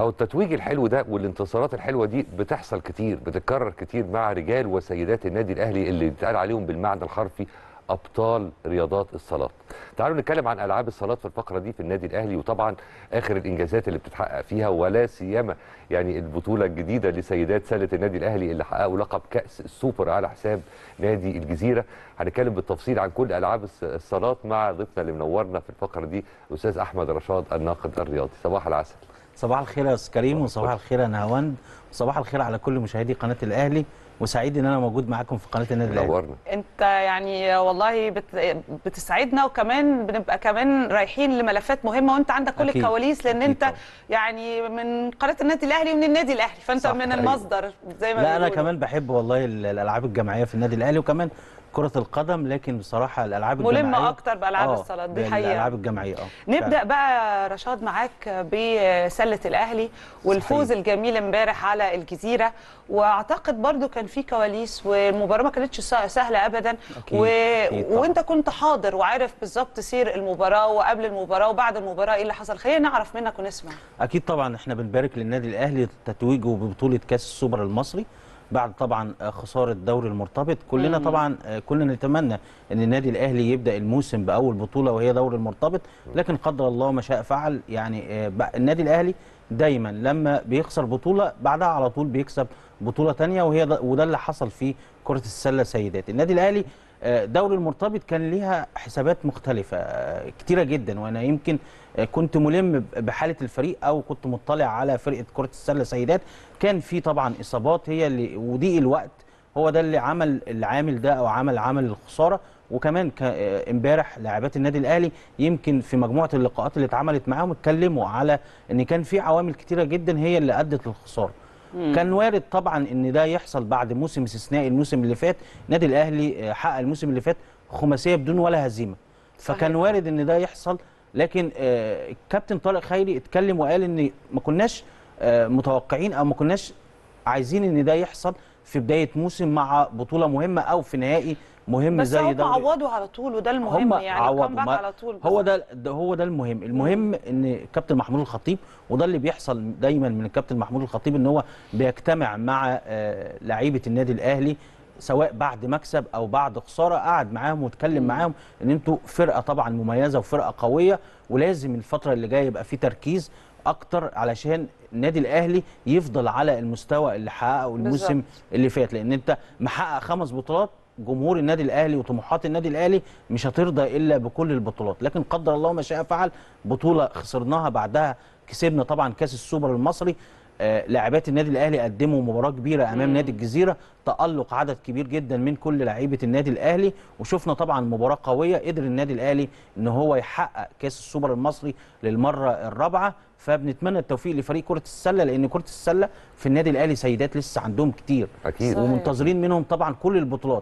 او التتويج الحلو ده والانتصارات الحلوه دي بتحصل كتير بتتكرر كتير مع رجال وسيدات النادي الاهلي اللي بيتقال عليهم بالمعنى الحرفي ابطال رياضات الصالات. تعالوا نتكلم عن العاب الصالات في الفقره دي في النادي الاهلي وطبعا اخر الانجازات اللي بتتحقق فيها ولا سيما يعني البطوله الجديده لسيدات سله النادي الاهلي اللي حققوا لقب كاس السوبر على حساب نادي الجزيره. هنتكلم بالتفصيل عن كل العاب الصالات مع ضيفنا اللي منورنا في الفقره دي الاستاذ احمد رشاد الناقد الرياضي. صباح العسل. صباح الخير يا استاذ كريم وصباح الخير يا نهاوند صباح الخير على كل مشاهدي قناه الاهلي وسعيد ان انا موجود معاكم في قناه النادي الاهلي نورنا انت يعني والله بت... بتسعدنا وكمان بنبقى كمان رايحين لملفات مهمه وانت عندك كل أكيد. الكواليس لان أكيد. انت طبعا. يعني من قناه النادي الاهلي ومن النادي الاهلي فانت صح. من المصدر زي ما لا انا كمان بحب والله الالعاب الجماعيه في النادي الاهلي وكمان كره القدم لكن بصراحه الالعاب ملمة الجماعيه ملمه اكتر بالالعاب آه، الصالات دي حقيقه الالعاب الجماعيه اه نبدا بقى رشاد معاك بسله الاهلي والفوز صحيح. الجميل امبارح على على الجزيره واعتقد برضو كان في كواليس والمباراه ما كانتش سهله ابدا و... وانت كنت حاضر وعارف بالظبط سير المباراه وقبل المباراه وبعد المباراه ايه اللي حصل خلينا نعرف منك ونسمع اكيد طبعا احنا بنبارك للنادي الاهلي تتويجه ببطوله كاس السوبر المصري بعد طبعا آه، خساره الدوري المرتبط كلنا طبعا آه، كلنا نتمنى ان النادي الاهلي يبدا الموسم باول بطوله وهي دوري المرتبط لكن قدر الله ما شاء فعل يعني آه، النادي الاهلي دايما لما بيخسر بطوله بعدها على طول بيكسب بطوله ثانيه وهي ده وده اللي حصل في كره السله سيدات النادي الاهلي آه، دوري المرتبط كان ليها حسابات مختلفه آه، كتيره جدا وانا يمكن آه، كنت ملم بحاله الفريق او كنت مطلع على فرقه كره السله سيدات كان في طبعا اصابات هي اللي وضيق الوقت هو ده اللي عمل العامل ده او عمل عمل الخساره وكمان امبارح لاعبات النادي الاهلي يمكن في مجموعه اللقاءات اللي اتعملت معاهم اتكلموا على ان كان في عوامل كتيره جدا هي اللي ادت للخساره كان وارد طبعا ان ده يحصل بعد موسم استثنائي الموسم اللي فات النادي الاهلي آه، حقق الموسم اللي فات خماسيه بدون ولا هزيمه صحيح. فكان وارد ان ده يحصل لكن آه، الكابتن طارق خيري اتكلم وقال ان ما كناش آه، متوقعين او ما كناش عايزين ان ده يحصل في بدايه موسم مع بطوله مهمه او في نهائي مهم زي ده بس هم عوضوا على طول وده المهم يعني عوضوا على طول هو ده, ده هو ده المهم المهم ان كابتن محمود الخطيب وده اللي بيحصل دايما من الكابتن محمود الخطيب ان هو بيجتمع مع آه، لعيبه النادي الاهلي سواء بعد مكسب او بعد خساره قعد معاهم واتكلم معاهم ان انتوا فرقه طبعا مميزه وفرقه قويه ولازم الفتره اللي جايه يبقى في تركيز اكتر علشان النادي الاهلي يفضل على المستوى اللي حققه الموسم اللي فات لان انت محقق خمس بطولات جمهور النادي الاهلي وطموحات النادي الاهلي مش هترضى الا بكل البطولات لكن قدر الله ما شاء فعل بطوله خسرناها بعدها كسبنا طبعا كاس السوبر المصري آه، لاعبات النادي الاهلي قدموا مباراه كبيره امام مم. نادي الجزيره تالق عدد كبير جدا من كل لعيبه النادي الاهلي وشفنا طبعا مباراه قويه قدر النادي الاهلي ان هو يحقق كاس السوبر المصري للمره الرابعه فبنتمنى التوفيق لفريق كره السله لان كره السله في النادي الاهلي سيدات لسه عندهم كتير اكيد ومنتظرين منهم طبعا كل البطولات